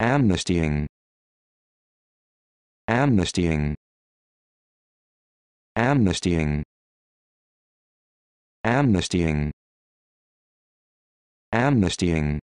amnestying amnestying amnestying amnestying amnestying